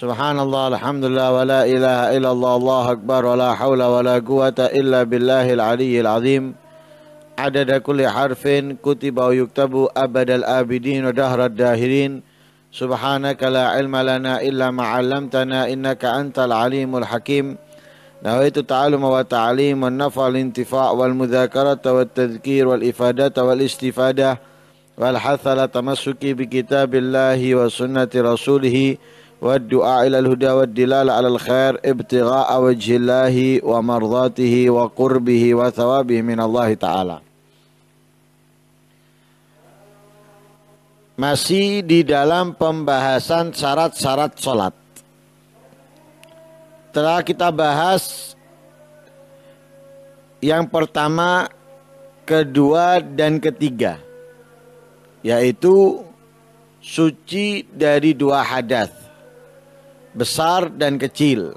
سبحان الله الحمد لله ولا إله إلا الله الله أكبر ولا حول ولا قوة إلا بالله العلي العظيم عدد كل حرف كتب أو يكتب أبد الآبدين ودهر الداهرين سبحانك لا علم لنا إلا ما علمتنا إنك أنت العليم الحكيم نويت التعلم والتعليم والنفع والانتفاع والمذاكرة والتذكير والإفادة والاستفادة والحث على تمسك بكتاب الله وسنة رسوله والدعاء إلى الهدى والدلالة على الخير ابتغاء وجه الله ومرضاته وقربه وثوابه من الله تعالى Masih di dalam pembahasan syarat-syarat sholat Telah kita bahas Yang pertama Kedua dan ketiga Yaitu Suci dari dua hadas besar dan kecil.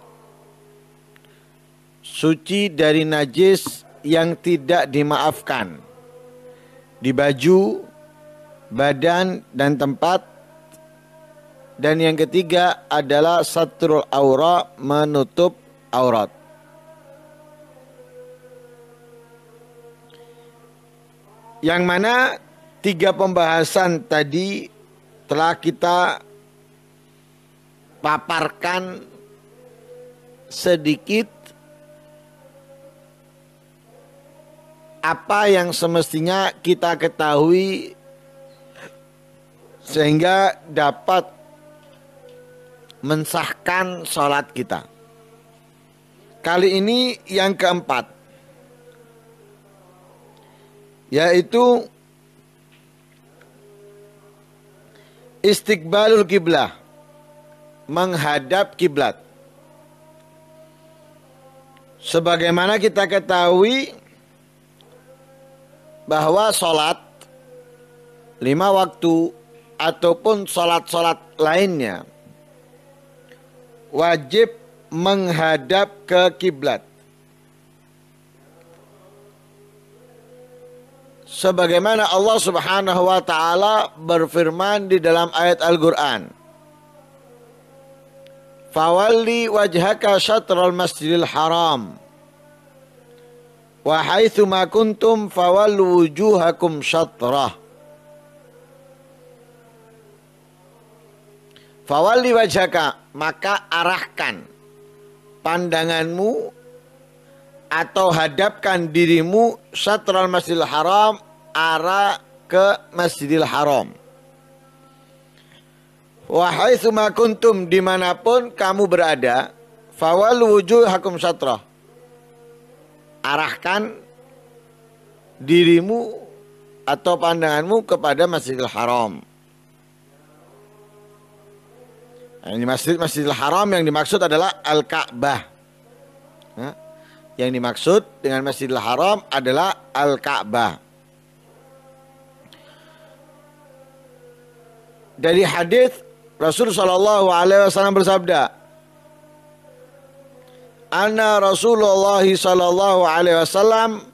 Suci dari najis yang tidak dimaafkan. Di baju, badan, dan tempat. Dan yang ketiga adalah satrul aura menutup aurat. Yang mana tiga pembahasan tadi telah kita paparkan sedikit apa yang semestinya kita ketahui sehingga dapat mensahkan sholat kita. Kali ini yang keempat, yaitu istiqbalul kiblah menghadap kiblat. Sebagaimana kita ketahui bahwa sholat lima waktu ataupun sholat-sholat lainnya wajib menghadap ke kiblat. Sebagaimana Allah Subhanahu wa taala berfirman di dalam ayat Al-Qur'an. Fawalli wajhaka syatral masjidil haram. Wa haitsu ma kuntum fawallu wujuhakum syatrah. Fawalli wajhaka, maka arahkan pandanganmu atau hadapkan dirimu syatral masjidil haram arah ke masjidil haram. Wahai sumakuntum dimanapun kamu berada, fawal wujud hakum satroh. Arahkan dirimu atau pandanganmu kepada Masjidil Haram. Ini di masjid Masjidil Haram yang dimaksud adalah Al-Ka'bah. Yang dimaksud dengan Masjidil Haram adalah Al-Ka'bah. Dari hadis Rasul Shallallahu Alaihi Wasallam bersabda, Ana Rasulullah Shallallahu Alaihi Wasallam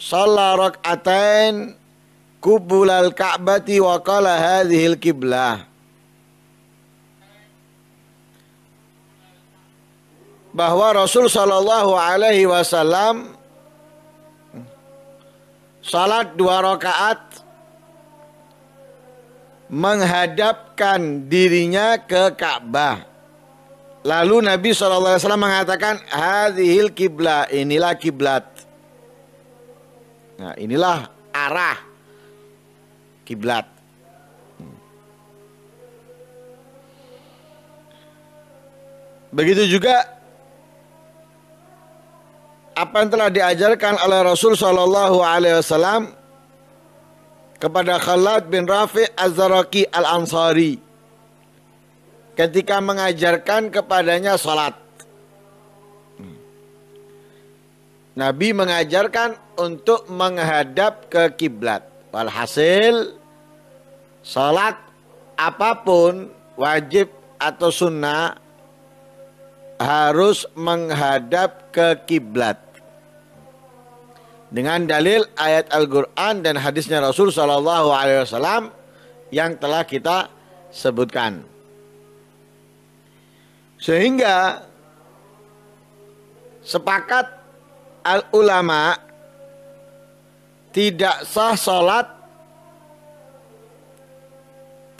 salah rakaatain kubulal Ka'bati wa qala hadhil kiblah. bahwa Rasul Shallallahu Alaihi Wasallam salat dua rakaat menghadapkan dirinya ke Ka'bah. Lalu Nabi SAW mengatakan Hadihil kiblah inilah kiblat. Nah, inilah arah kiblat. Begitu juga apa yang telah diajarkan oleh Rasul Shallallahu Alaihi Wasallam kepada Khalad bin Rafi Az-Zaraki Al-Ansari ketika mengajarkan kepadanya salat. Hmm. Nabi mengajarkan untuk menghadap ke kiblat. Walhasil salat apapun wajib atau sunnah harus menghadap ke kiblat dengan dalil ayat Al-Qur'an dan hadisnya Rasul Shallallahu alaihi wasallam yang telah kita sebutkan. Sehingga sepakat al ulama tidak sah sholat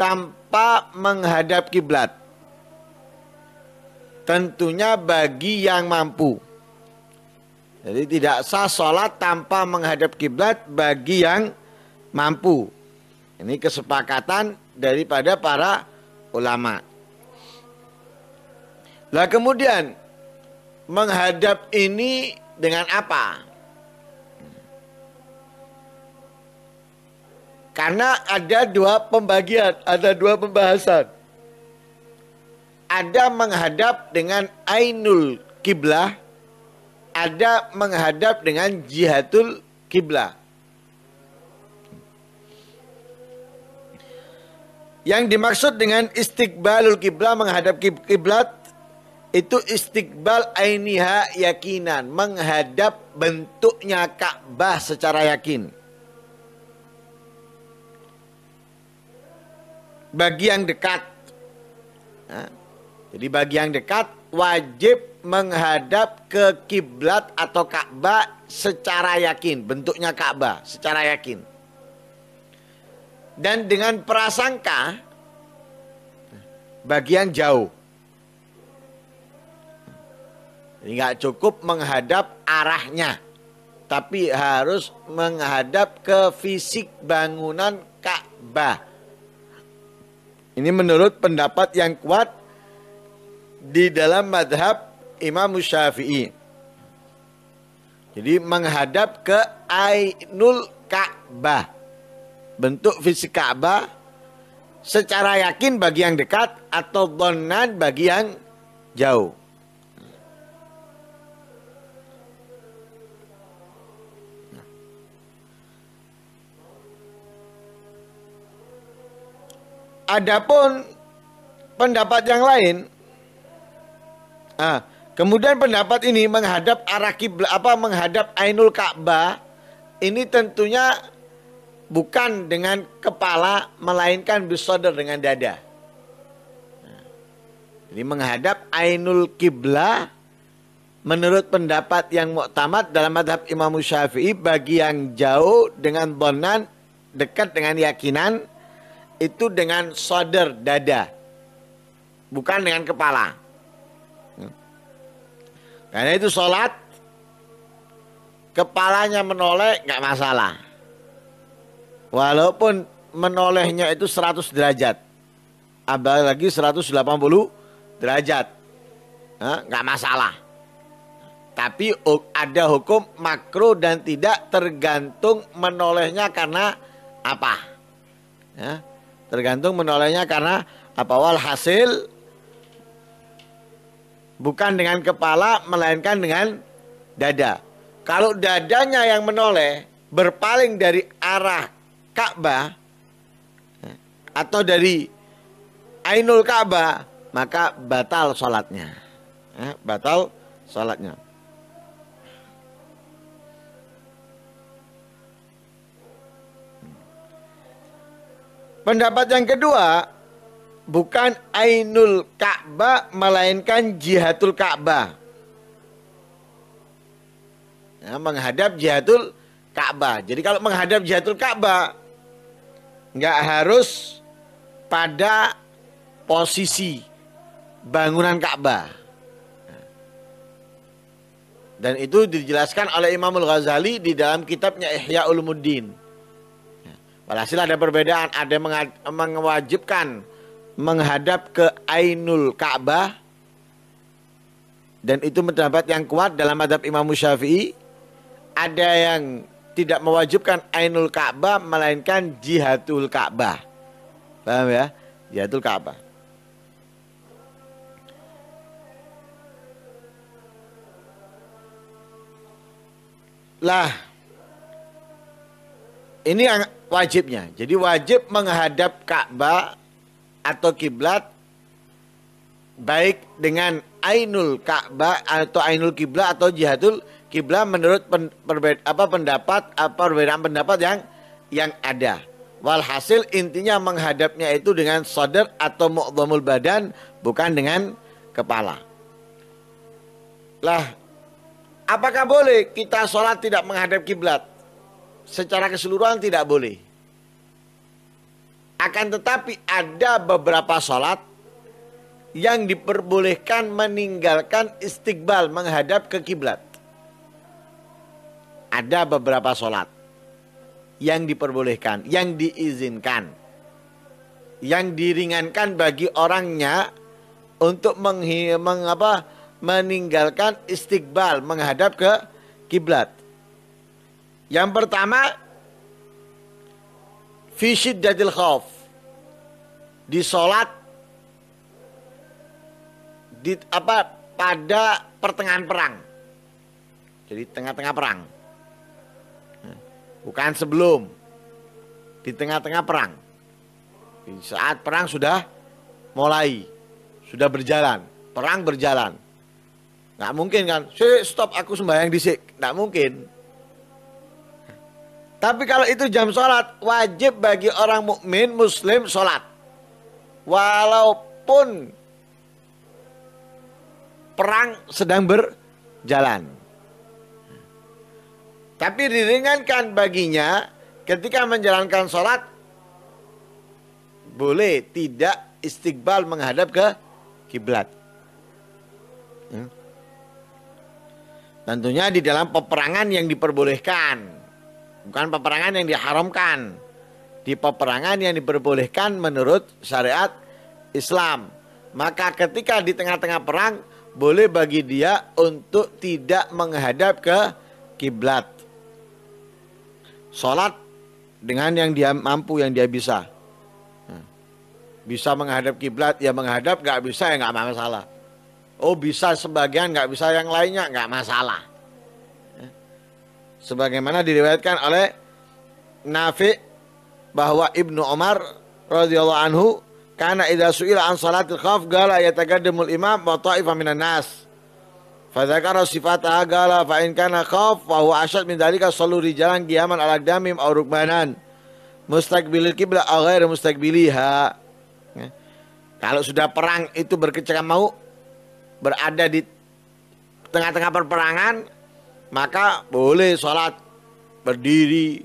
tanpa menghadap kiblat. Tentunya bagi yang mampu. Jadi tidak sah sholat tanpa menghadap kiblat bagi yang mampu. Ini kesepakatan daripada para ulama. Nah kemudian menghadap ini dengan apa? Karena ada dua pembagian, ada dua pembahasan. Ada menghadap dengan ainul kiblah ada menghadap dengan jihadul kiblah Yang dimaksud dengan istiqbalul kiblah menghadap kiblat itu istiqbal ainiha yakinan, menghadap bentuknya Ka'bah secara yakin. Bagi yang dekat. Nah, jadi bagi yang dekat wajib menghadap ke kiblat atau Ka'bah secara yakin, bentuknya Ka'bah secara yakin. Dan dengan prasangka bagian jauh. Nggak cukup menghadap arahnya, tapi harus menghadap ke fisik bangunan Ka'bah. Ini menurut pendapat yang kuat di dalam madhab Imam Syafi'i. Jadi menghadap ke Ainul Ka'bah. Bentuk fisik Ka'bah secara yakin bagi yang dekat atau donan bagi yang jauh. Adapun pendapat yang lain, ah, Kemudian pendapat ini menghadap arah kiblat apa menghadap Ainul Ka'bah ini tentunya bukan dengan kepala melainkan bisoder dengan dada. Jadi nah, menghadap Ainul Kiblah menurut pendapat yang muktamad dalam adab Imam Syafi'i bagi yang jauh dengan bonan dekat dengan yakinan itu dengan soder dada bukan dengan kepala. Karena itu sholat kepalanya menoleh nggak masalah. Walaupun menolehnya itu 100 derajat. lagi 180 derajat. Nggak masalah. Tapi ada hukum makro dan tidak tergantung menolehnya karena apa. Ya, tergantung menolehnya karena apa. Walhasil Bukan dengan kepala, melainkan dengan dada. Kalau dadanya yang menoleh berpaling dari arah Ka'bah atau dari Ainul Ka'bah, maka batal sholatnya. Eh, batal sholatnya. Pendapat yang kedua, bukan ainul Ka'bah melainkan jihatul Ka'bah. Ya, menghadap jihatul Ka'bah. Jadi kalau menghadap jihatul Ka'bah nggak harus pada posisi bangunan Ka'bah. Dan itu dijelaskan oleh Imamul Ghazali di dalam kitabnya Ihya Ulumuddin. Ya, walhasil ada perbedaan, ada mengwajibkan menghadap ke Ainul Ka'bah dan itu pendapat yang kuat dalam madhab Imam Syafi'i ada yang tidak mewajibkan Ainul Ka'bah melainkan Jihadul Ka'bah paham ya Jihadul Ka'bah lah ini yang wajibnya jadi wajib menghadap Ka'bah atau kiblat baik dengan ainul Ka'bah atau ainul kiblat atau jihadul kiblat menurut pen, perbed, apa pendapat apa perbedaan pendapat yang yang ada. Walhasil intinya menghadapnya itu dengan sadar atau mu'dhamul badan bukan dengan kepala. Lah, apakah boleh kita sholat tidak menghadap kiblat? Secara keseluruhan tidak boleh. Akan tetapi ada beberapa sholat yang diperbolehkan meninggalkan istiqbal menghadap ke kiblat. Ada beberapa sholat yang diperbolehkan, yang diizinkan, yang diringankan bagi orangnya untuk menghi, meng apa, meninggalkan istiqbal menghadap ke kiblat. Yang pertama Fisid dadil khauf di sholat di apa pada pertengahan perang. Jadi tengah-tengah perang. Hmm. Bukan sebelum. Di tengah-tengah perang. Di saat perang sudah mulai. Sudah berjalan. Perang berjalan. Nggak mungkin kan. Stop aku sembahyang disik. Nggak mungkin. Tapi kalau itu jam sholat, wajib bagi orang mukmin muslim sholat. Walaupun perang sedang berjalan. Tapi diringankan baginya ketika menjalankan sholat, boleh tidak istiqbal menghadap ke kiblat. Hmm? Tentunya di dalam peperangan yang diperbolehkan. Bukan peperangan yang diharamkan. Di peperangan yang diperbolehkan menurut syariat Islam. Maka ketika di tengah-tengah perang boleh bagi dia untuk tidak menghadap ke kiblat. Solat dengan yang dia mampu yang dia bisa. Hmm. Bisa menghadap kiblat ya menghadap, nggak bisa ya nggak masalah. Oh bisa sebagian, nggak bisa yang lainnya nggak masalah sebagaimana diriwayatkan oleh Nafi bahwa Ibnu Umar radhiyallahu anhu karena idza su'ila an salatil khauf gala yataqaddamul imam wa ta'ifah minan nas. dzakara sifat gala fa in kana khauf wa huwa ashad min dzalika sallu rijalan qiyaman ala damim aw rukbanan mustaqbilil qibla aw ghairu mustaqbiliha. Ya. Kalau sudah perang itu berkecakap mau berada di tengah-tengah perperangan maka boleh sholat berdiri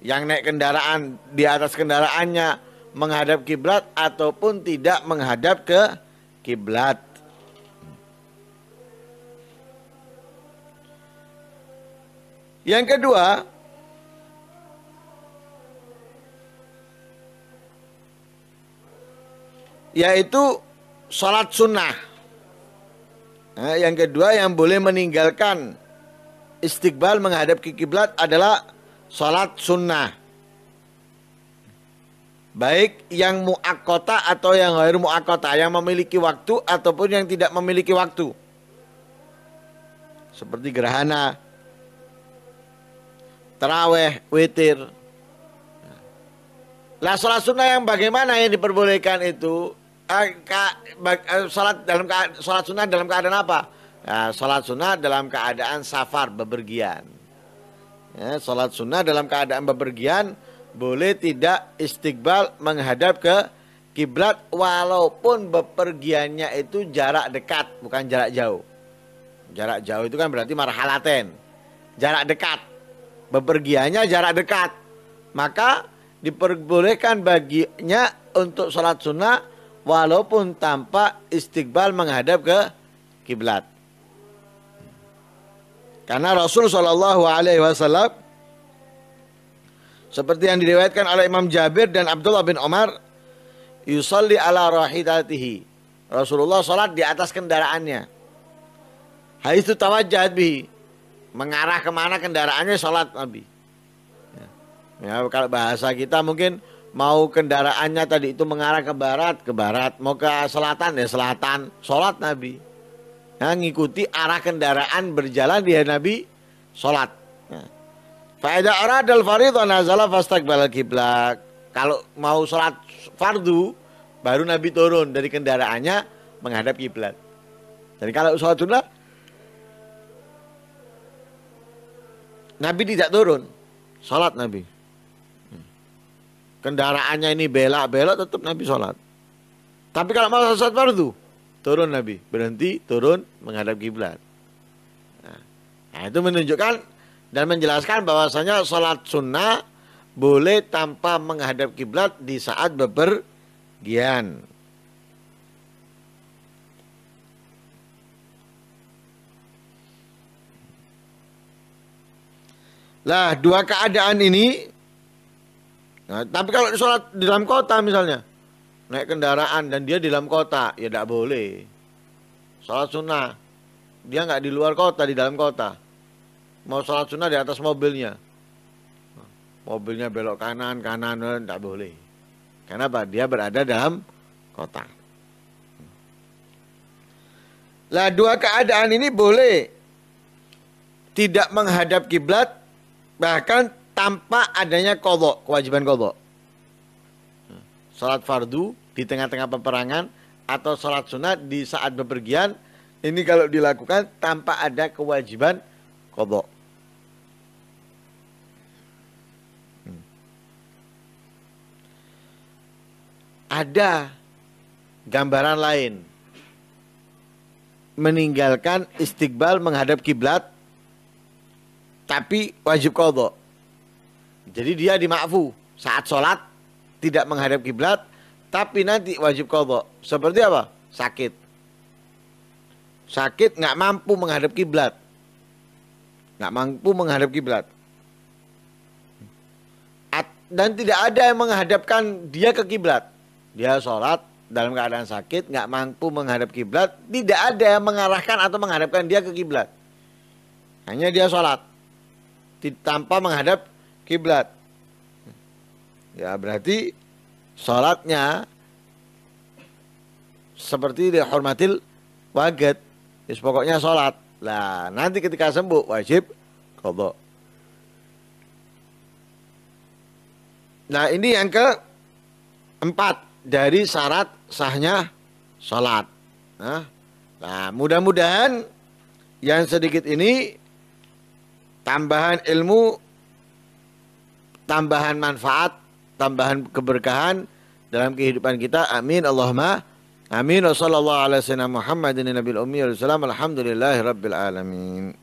yang naik kendaraan di atas kendaraannya menghadap kiblat ataupun tidak menghadap ke kiblat. Yang kedua, yaitu sholat sunnah. Nah, yang kedua yang boleh meninggalkan istiqbal menghadap ke kiblat adalah sholat sunnah. Baik yang muakota atau yang ghair muakota, yang memiliki waktu ataupun yang tidak memiliki waktu. Seperti gerhana, teraweh, witir. Nah sholat sunnah yang bagaimana yang diperbolehkan itu? Eh, eh salat dalam salat sunnah dalam keadaan apa? Ya, sholat sunnah dalam keadaan safar bepergian. Ya, sholat sunnah dalam keadaan bepergian boleh tidak istiqbal menghadap ke kiblat walaupun bepergiannya itu jarak dekat bukan jarak jauh. Jarak jauh itu kan berarti marhalaten. Jarak dekat. Bepergiannya jarak dekat. Maka diperbolehkan baginya untuk sholat sunnah walaupun tanpa istiqbal menghadap ke kiblat. Karena Rasul Shallallahu Alaihi Wasallam seperti yang diriwayatkan oleh Imam Jabir dan Abdullah bin Omar, yusalli ala rahidatihi. Rasulullah sholat di atas kendaraannya. Hais itu bihi. Mengarah kemana kendaraannya sholat Nabi. Ya, ya, kalau bahasa kita mungkin mau kendaraannya tadi itu mengarah ke barat, ke barat. Mau ke selatan ya selatan. Sholat Nabi. Nah, ngikuti arah kendaraan berjalan dia Nabi sholat. Ya. Faida aradal faridho nazala fastaqbalal kiblat. Kalau mau sholat fardu baru Nabi turun dari kendaraannya menghadap kiblat. Jadi kalau sholat sunnah Nabi tidak turun, sholat Nabi. Ya. Kendaraannya ini belak-belak tetap Nabi sholat. Tapi kalau mau sholat fardu, turun Nabi, berhenti, turun, menghadap kiblat. Nah, nah, itu menunjukkan dan menjelaskan bahwasanya sholat sunnah boleh tanpa menghadap kiblat di saat bepergian. Lah dua keadaan ini, nah, tapi kalau sholat di dalam kota misalnya, naik kendaraan dan dia di dalam kota, ya tidak boleh. Sholat sunnah, dia nggak di luar kota, di dalam kota. Mau sholat sunnah di atas mobilnya. Mobilnya belok kanan, kanan, tidak eh, boleh. Kenapa? Dia berada dalam kota. Lah dua keadaan ini boleh tidak menghadap kiblat bahkan tanpa adanya kodok kewajiban kodok. Salat fardu di tengah-tengah peperangan atau sholat sunat di saat bepergian ini kalau dilakukan tanpa ada kewajiban kobo Hmm. Ada gambaran lain meninggalkan istiqbal menghadap kiblat tapi wajib kodok. Jadi dia dimakfu saat sholat tidak menghadap kiblat tapi nanti wajib kodok. Seperti apa? Sakit. Sakit nggak mampu menghadap kiblat. Nggak mampu menghadap kiblat. Dan tidak ada yang menghadapkan dia ke kiblat. Dia sholat dalam keadaan sakit, nggak mampu menghadap kiblat. Tidak ada yang mengarahkan atau menghadapkan dia ke kiblat. Hanya dia sholat tanpa menghadap kiblat. Ya berarti sholatnya seperti dihormatil waget. Yes, pokoknya sholat. lah. nanti ketika sembuh wajib kobo. Nah, ini yang ke empat dari syarat sahnya sholat. Nah, nah mudah-mudahan yang sedikit ini tambahan ilmu, tambahan manfaat tambahan keberkahan dalam kehidupan kita. Amin. Allahumma amin. Wassalamu'alaikum warahmatullahi wabarakatuh. Muhammadin Alhamdulillahirabbil alamin.